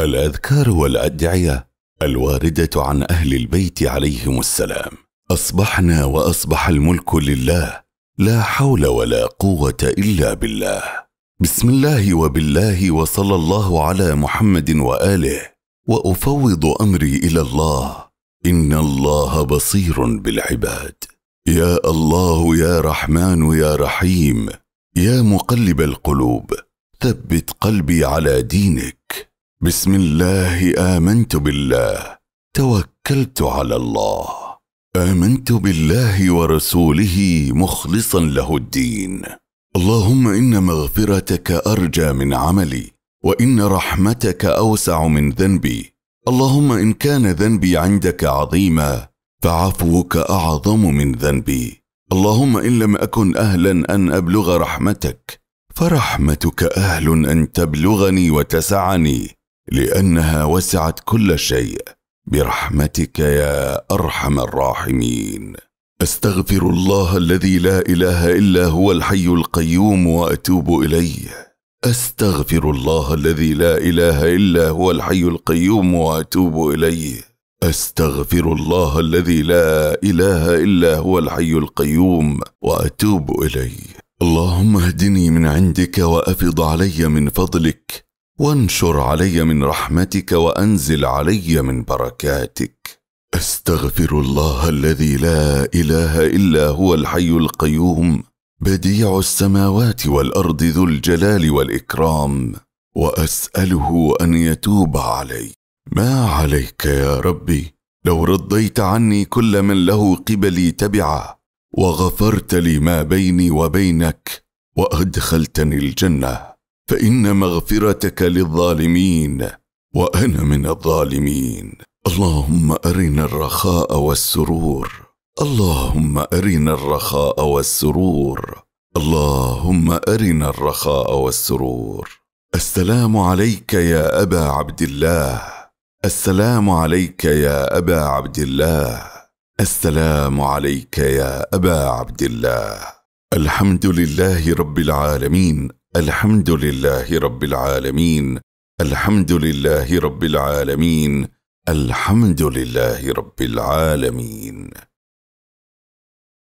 الأذكار والأدعية الواردة عن أهل البيت عليهم السلام أصبحنا وأصبح الملك لله لا حول ولا قوة إلا بالله بسم الله وبالله وصلى الله على محمد وآله وأفوض أمري إلى الله إن الله بصير بالعباد يا الله يا رحمن يا رحيم يا مقلب القلوب ثبت قلبي على دينك بسم الله امنت بالله توكلت على الله امنت بالله ورسوله مخلصا له الدين اللهم ان مغفرتك ارجى من عملي وان رحمتك اوسع من ذنبي اللهم ان كان ذنبي عندك عظيما فعفوك اعظم من ذنبي اللهم ان لم اكن اهلا ان ابلغ رحمتك فرحمتك اهل ان تبلغني وتسعني لانها وسعت كل شيء برحمتك يا ارحم الراحمين استغفر الله الذي لا اله الا هو الحي القيوم واتوب اليه استغفر الله الذي لا اله الا هو الحي القيوم واتوب اليه استغفر الله الذي لا اله الا هو الحي القيوم واتوب اليه اللهم اهدني من عندك وافض علي من فضلك وانشر علي من رحمتك وانزل علي من بركاتك استغفر الله الذي لا اله الا هو الحي القيوم بديع السماوات والارض ذو الجلال والاكرام واساله ان يتوب علي ما عليك يا ربي لو رضيت عني كل من له قبلي تبعه وغفرت لي ما بيني وبينك وادخلتني الجنه فان مغفرتك للظالمين وانا من الظالمين اللهم ارنا الرخاء والسرور اللهم ارنا الرخاء والسرور اللهم ارنا الرخاء والسرور السلام عليك يا ابا عبد الله السلام عليك يا ابا عبد الله السلام عليك يا ابا عبد الله الحمد لله رب العالمين الحمد لله رب العالمين الحمد لله رب العالمين الحمد لله رب العالمين